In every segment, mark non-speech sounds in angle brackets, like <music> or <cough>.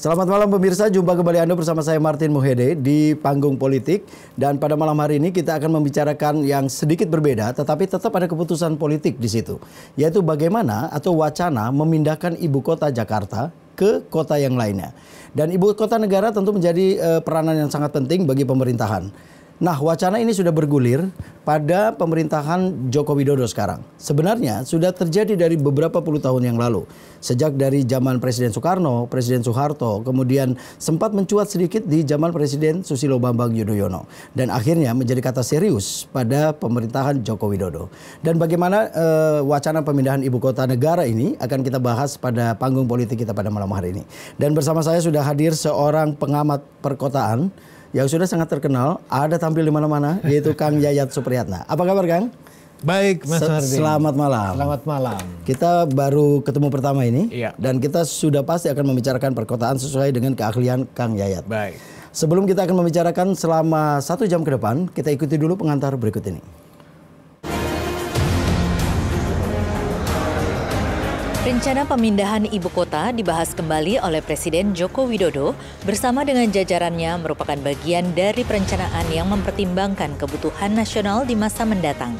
Selamat malam pemirsa, jumpa kembali Anda bersama saya Martin Muhede di Panggung Politik dan pada malam hari ini kita akan membicarakan yang sedikit berbeda tetapi tetap ada keputusan politik di situ yaitu bagaimana atau wacana memindahkan ibu kota Jakarta ke kota yang lainnya. Dan ibu kota negara tentu menjadi eh, peranan yang sangat penting bagi pemerintahan. Nah, wacana ini sudah bergulir pada pemerintahan Joko Widodo sekarang. Sebenarnya sudah terjadi dari beberapa puluh tahun yang lalu. Sejak dari zaman Presiden Soekarno, Presiden Soeharto, kemudian sempat mencuat sedikit di zaman Presiden Susilo Bambang Yudhoyono. Dan akhirnya menjadi kata serius pada pemerintahan Joko Widodo. Dan bagaimana e, wacana pemindahan ibu kota negara ini akan kita bahas pada panggung politik kita pada malam hari ini. Dan bersama saya sudah hadir seorang pengamat perkotaan, yang sudah sangat terkenal, ada tampil di mana-mana, yaitu Kang Yayat Supriyatna. Apa kabar Kang? Baik, Mas Hardi. Selamat malam. Selamat malam. Kita baru ketemu pertama ini iya. dan kita sudah pasti akan membicarakan perkotaan sesuai dengan keahlian Kang Yayat. Baik. Sebelum kita akan membicarakan selama satu jam ke depan, kita ikuti dulu pengantar berikut ini. Rencana pemindahan ibu kota dibahas kembali oleh Presiden Joko Widodo bersama dengan jajarannya merupakan bagian dari perencanaan yang mempertimbangkan kebutuhan nasional di masa mendatang.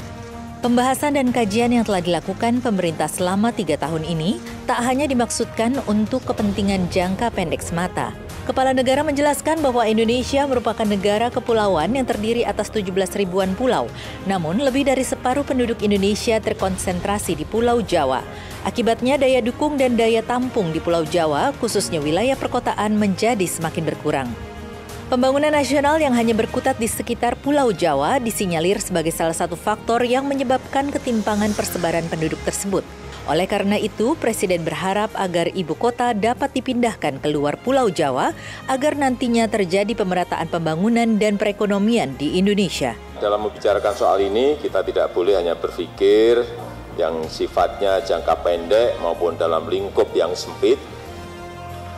Pembahasan dan kajian yang telah dilakukan pemerintah selama tiga tahun ini tak hanya dimaksudkan untuk kepentingan jangka pendek semata, Kepala negara menjelaskan bahwa Indonesia merupakan negara kepulauan yang terdiri atas 17 ribuan pulau. Namun, lebih dari separuh penduduk Indonesia terkonsentrasi di Pulau Jawa. Akibatnya, daya dukung dan daya tampung di Pulau Jawa, khususnya wilayah perkotaan, menjadi semakin berkurang. Pembangunan nasional yang hanya berkutat di sekitar Pulau Jawa disinyalir sebagai salah satu faktor yang menyebabkan ketimpangan persebaran penduduk tersebut. Oleh karena itu, Presiden berharap agar ibu kota dapat dipindahkan keluar Pulau Jawa agar nantinya terjadi pemerataan pembangunan dan perekonomian di Indonesia. Dalam membicarakan soal ini, kita tidak boleh hanya berpikir yang sifatnya jangka pendek maupun dalam lingkup yang sempit,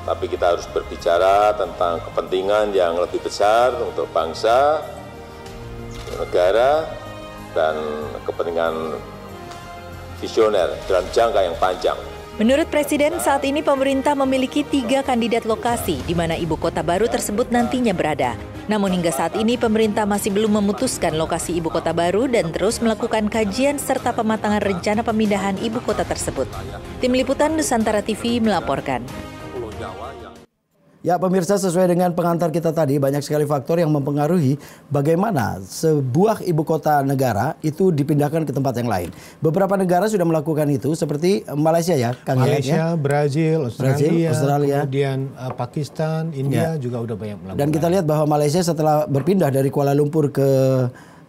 tapi kita harus berbicara tentang kepentingan yang lebih besar untuk bangsa, negara, dan kepentingan visioner dalam jangka yang panjang. Menurut Presiden, saat ini pemerintah memiliki tiga kandidat lokasi di mana ibu kota baru tersebut nantinya berada. Namun hingga saat ini pemerintah masih belum memutuskan lokasi ibu kota baru dan terus melakukan kajian serta pematangan rencana pemindahan ibu kota tersebut. Tim Liputan Nusantara TV melaporkan. Ya pemirsa sesuai dengan pengantar kita tadi banyak sekali faktor yang mempengaruhi bagaimana sebuah ibu kota negara itu dipindahkan ke tempat yang lain. Beberapa negara sudah melakukan itu seperti Malaysia ya Kang Malaysia, ya? Brazil, Australia, Brazil, Australia, kemudian uh, Pakistan, India ya. juga sudah banyak melakukan. Dan kita lihat bahwa Malaysia setelah berpindah dari Kuala Lumpur ke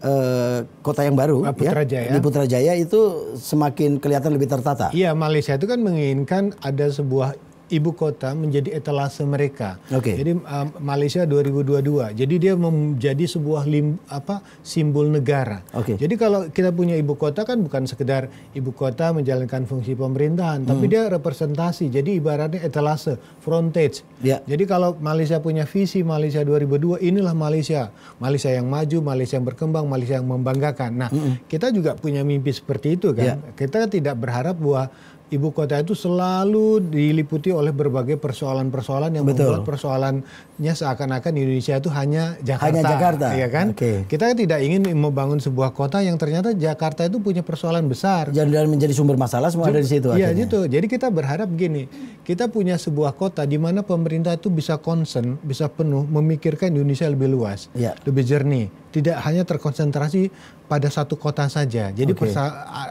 Uh, kota yang baru ah, ya, Putrajaya. ya di Putrajaya itu semakin kelihatan lebih tertata. Iya, Malaysia itu kan menginginkan ada sebuah ibu kota menjadi etalase mereka. Okay. Jadi um, Malaysia 2022. Jadi dia menjadi sebuah lim, apa simbol negara. Okay. Jadi kalau kita punya ibu kota kan bukan sekedar ibu kota menjalankan fungsi pemerintahan, hmm. tapi dia representasi. Jadi ibaratnya etalase, frontage. Yeah. Jadi kalau Malaysia punya visi Malaysia 2002, inilah Malaysia. Malaysia yang maju, Malaysia yang berkembang, Malaysia yang membanggakan. Nah, mm -hmm. kita juga punya mimpi seperti itu kan. Yeah. Kita tidak berharap bahwa ibu kota itu selalu diliputi oleh berbagai persoalan-persoalan yang Betul. membuat persoalannya seakan-akan Indonesia itu hanya Jakarta. Hanya Jakarta. Ya kan? Okay. Kita tidak ingin membangun sebuah kota yang ternyata Jakarta itu punya persoalan besar. Jadi dan menjadi sumber masalah semua ada di situ. Iya gitu. Jadi kita berharap gini, kita punya sebuah kota di mana pemerintah itu bisa concern, bisa penuh memikirkan Indonesia lebih luas, ya. lebih jernih, tidak hanya terkonsentrasi pada satu kota saja. Jadi okay.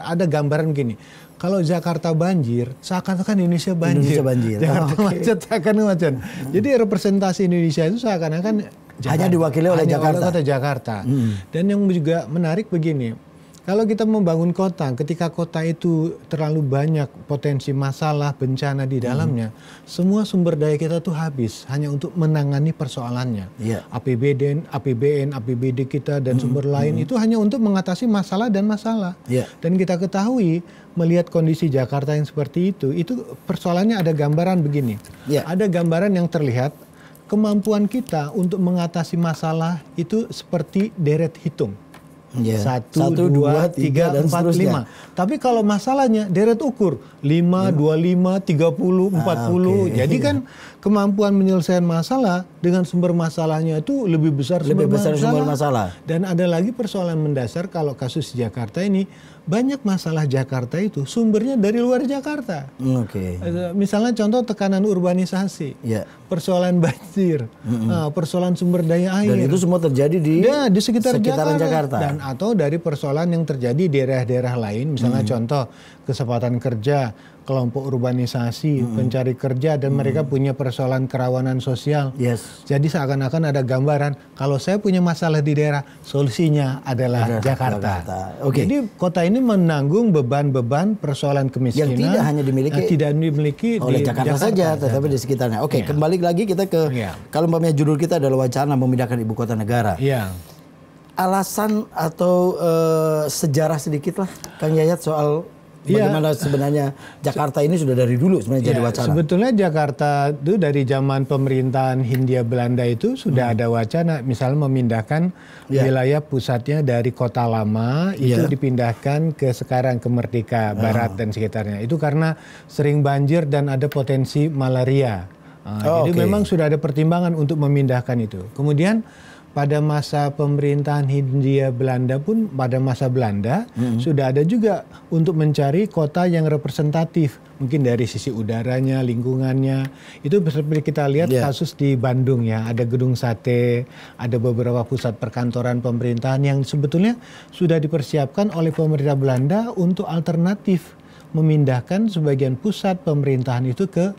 ada gambaran gini, kalau Jakarta banyak, banjir, seakan-akan Indonesia banjir. Indonesia banjir. Jakarta oh, macet, seakan macet. Jadi representasi Indonesia itu seakan-akan hanya diwakili oleh hanya Jakarta. Oleh Jakarta. Hmm. Dan yang juga menarik begini, kalau kita membangun kota, ketika kota itu terlalu banyak potensi masalah, bencana di hmm. dalamnya, hmm. semua sumber daya kita tuh habis hanya untuk menangani persoalannya. Yeah. APBD, APBN, APBD kita dan hmm. sumber hmm, lain hmm. itu hanya untuk mengatasi masalah dan masalah. Yeah. Dan kita ketahui melihat kondisi Jakarta yang seperti itu, itu persoalannya ada gambaran begini. Yeah. Ada gambaran yang terlihat kemampuan kita untuk mengatasi masalah itu seperti deret hitung. Yeah. Satu, Satu dua, dua tiga, tiga, dan empat, lima. Tapi kalau masalahnya deret ukur lima, yeah. dua lima, tiga puluh, ah, empat puluh. Jadi yeah. kan kemampuan menyelesaikan masalah dengan sumber masalahnya itu lebih besar lebih sumber besar masalah. sumber masalah. Dan ada lagi persoalan mendasar kalau kasus Jakarta ini banyak masalah Jakarta itu sumbernya dari luar Jakarta. Hmm, oke. Okay. Eh, misalnya contoh tekanan urbanisasi, yeah. persoalan banjir, mm -hmm. persoalan sumber daya air. Dan itu semua terjadi di ya, di sekitar Jakarta. Jakarta. Dan atau dari persoalan yang terjadi di daerah-daerah lain, misalnya mm contoh kesempatan kerja, kelompok urbanisasi, hmm. pencari kerja dan hmm. mereka punya persoalan kerawanan sosial. Yes. Jadi seakan-akan ada gambaran kalau saya punya masalah di daerah, solusinya adalah ada, Jakarta. Jakarta. Okay. Jadi kota ini menanggung beban-beban persoalan kemiskinan yang tidak hanya dimiliki eh, tidak dimiliki oleh di Jakarta, Jakarta saja, tetapi di sekitarnya. Oke, okay, iya. yeah. kembali lagi kita ke yeah. kalau umpamanya judul kita adalah wacana memindahkan ibu kota negara. Yeah alasan atau uh, sejarah sedikit lah Kang Yayat soal Iya. Bagaimana ya. sebenarnya Jakarta ini sudah dari dulu sebenarnya ya, jadi iya, wacana. Sebetulnya Jakarta itu dari zaman pemerintahan Hindia Belanda itu sudah hmm. ada wacana misalnya memindahkan ya. wilayah pusatnya dari kota lama iya. itu dipindahkan ke sekarang ke Merdeka ah. Barat dan sekitarnya. Itu karena sering banjir dan ada potensi malaria. Nah, oh, jadi okay. memang sudah ada pertimbangan untuk memindahkan itu. Kemudian pada masa pemerintahan Hindia Belanda pun pada masa Belanda mm-hmm. sudah ada juga untuk mencari kota yang representatif mungkin dari sisi udaranya, lingkungannya. Itu seperti kita lihat yeah. kasus di Bandung ya, ada gedung sate, ada beberapa pusat perkantoran pemerintahan yang sebetulnya sudah dipersiapkan oleh pemerintah Belanda untuk alternatif memindahkan sebagian pusat pemerintahan itu ke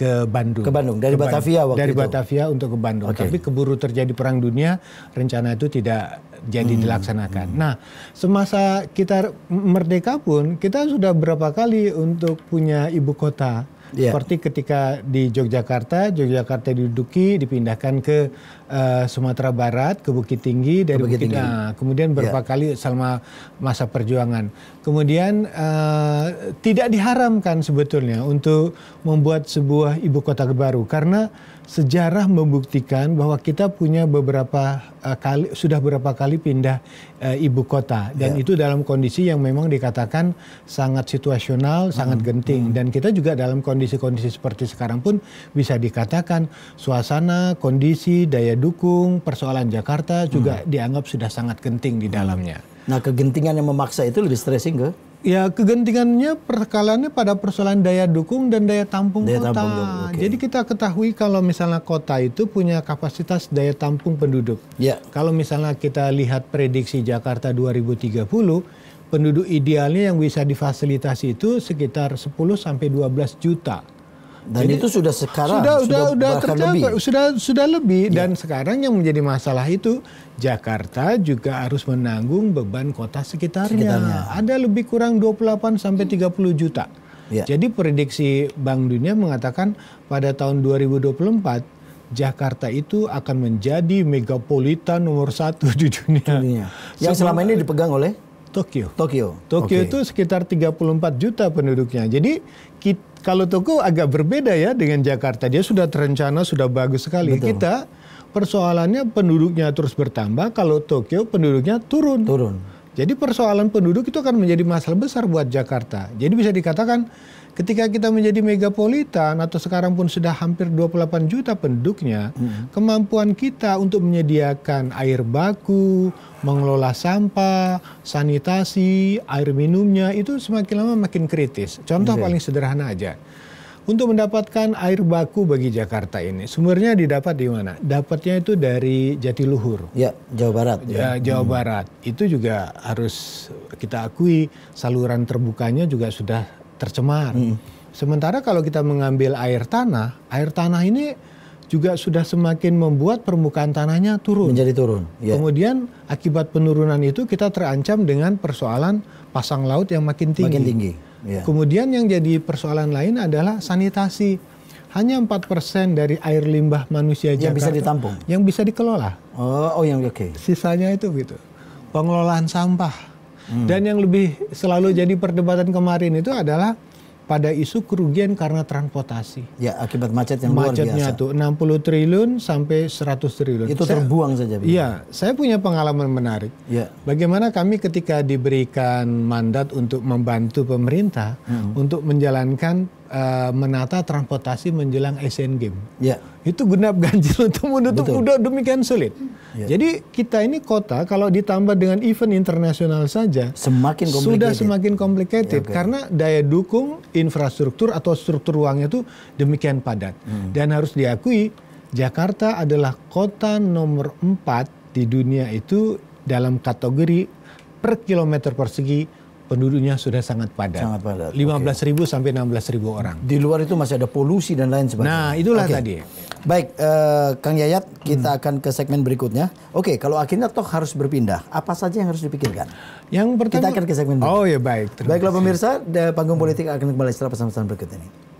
ke Bandung. Ke Bandung dari ke Bandung. Batavia waktu dari itu. Dari Batavia untuk ke Bandung. Okay. Tapi keburu terjadi perang dunia, rencana itu tidak jadi hmm. dilaksanakan. Hmm. Nah, semasa kita merdeka pun kita sudah berapa kali untuk punya ibu kota Yeah. Seperti ketika di Yogyakarta, Yogyakarta diduduki, dipindahkan ke uh, Sumatera Barat, ke Bukit Tinggi, dari Bukit, Bukit Tinggi. Nah, kemudian berapa yeah. kali selama masa perjuangan. Kemudian uh, tidak diharamkan sebetulnya untuk membuat sebuah ibu kota baru karena sejarah membuktikan bahwa kita punya beberapa uh, kali sudah berapa kali pindah uh, ibu kota dan yeah. itu dalam kondisi yang memang dikatakan sangat situasional, hmm. sangat genting hmm. dan kita juga dalam kondisi kondisi-kondisi seperti sekarang pun bisa dikatakan suasana, kondisi, daya dukung, persoalan Jakarta juga hmm. dianggap sudah sangat genting di dalamnya. Nah, kegentingan yang memaksa itu lebih stressing ke? Ya, kegentingannya perkalannya pada persoalan daya dukung dan daya tampung daya kota. Tampung, okay. Jadi kita ketahui kalau misalnya kota itu punya kapasitas daya tampung penduduk. Yeah. Kalau misalnya kita lihat prediksi Jakarta 2030 penduduk idealnya yang bisa difasilitasi itu sekitar 10 sampai 12 juta. Dan Jadi, itu sudah sekarang sudah sudah sudah tercapai lebih. sudah sudah lebih ya. dan sekarang yang menjadi masalah itu Jakarta juga harus menanggung beban kota sekitarnya. sekitarnya. Ada lebih kurang 28 sampai 30 juta. Ya. Jadi prediksi Bank Dunia mengatakan pada tahun 2024 Jakarta itu akan menjadi megapolitan nomor satu di dunia. dunia. Yang selama ini dipegang oleh Tokyo. Tokyo. Tokyo okay. itu sekitar 34 juta penduduknya. Jadi kita, kalau Tokyo agak berbeda ya dengan Jakarta. Dia sudah terencana, sudah bagus sekali. Betul. Kita persoalannya penduduknya terus bertambah, kalau Tokyo penduduknya turun. Turun. Jadi persoalan penduduk itu akan menjadi masalah besar buat Jakarta. Jadi bisa dikatakan Ketika kita menjadi megapolitan atau sekarang pun sudah hampir 28 juta penduduknya, hmm. kemampuan kita untuk menyediakan air baku, mengelola sampah, sanitasi, air minumnya itu semakin lama makin kritis. Contoh okay. Iya. paling sederhana aja. Untuk mendapatkan air baku bagi Jakarta ini, sumbernya didapat di mana? Dapatnya itu dari Jatiluhur. Ya, Jawa Barat. Ya, ya. Jawa hmm. Barat. Itu juga harus kita akui saluran terbukanya juga sudah tercemar. Hmm. Sementara kalau kita mengambil air tanah, air tanah ini juga sudah semakin membuat permukaan tanahnya turun. Menjadi turun. Yeah. Kemudian akibat penurunan itu kita terancam dengan persoalan pasang laut yang makin tinggi. Makin tinggi. Yeah. Kemudian yang jadi persoalan lain adalah sanitasi. Hanya 4% dari air limbah manusia yang Jakarta bisa ditampung. Yang bisa dikelola. Oh, oh yang oke. Okay. Sisanya itu gitu. Pengelolaan sampah Hmm. Dan yang lebih selalu jadi perdebatan kemarin itu adalah pada isu kerugian karena transportasi. Ya, akibat macet yang Macetnya luar biasa. Macetnya tuh 60 triliun sampai 100 triliun. Itu saya, terbuang saja. Iya, saya punya pengalaman menarik. Ya. Bagaimana kami ketika diberikan mandat untuk membantu pemerintah hmm. untuk menjalankan Eh, menata transportasi menjelang Asian Games. Ya. Itu genap ganjil <laughs> untuk menutup Betul. udah demikian sulit. Ya. Jadi kita ini kota kalau ditambah dengan event internasional saja semakin sudah semakin complicated ya, okay. karena daya dukung infrastruktur atau struktur ruangnya itu demikian padat hmm. dan harus diakui Jakarta adalah kota nomor 4 di dunia itu dalam kategori per kilometer persegi penduduknya sudah sangat padat. Sangat padat. 15.000 okay. sampai 16.000 orang. Di luar itu masih ada polusi dan lain sebagainya. Nah, itulah okay. tadi. Baik, uh, Kang Yayat, kita hmm. akan ke segmen berikutnya. Oke, okay, kalau akhirnya toh harus berpindah, apa saja yang harus dipikirkan? Yang pertama Kita akan ke segmen berikutnya. Oh ya, baik. Baiklah pemirsa, Panggung Politik akan kembali setelah pesan-pesan berikut ini.